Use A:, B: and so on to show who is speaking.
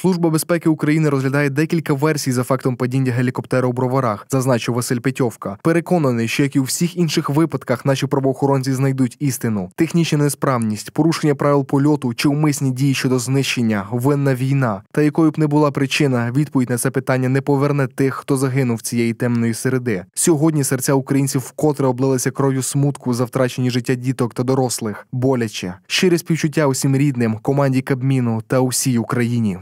A: Служба безпеки України розглядає декілька версій за фактом падіння гелікоптера у броварах, зазначив Василь Петьовка. Переконаний, що як і у всіх інших випадках наші правоохоронці знайдуть істину. Технічна несправність, порушення правил польоту чи умисні дії щодо знищення, винна війна. Та якою б не була причина, відповідь на це питання не поверне тих, хто загинув цієї темної середи. Сьогодні серця українців вкотре облилися кров'ю смутку за втрачені життя діток та дорослих. Боляче щире співчуття усім рідним, команді Кабміну та усій Україні.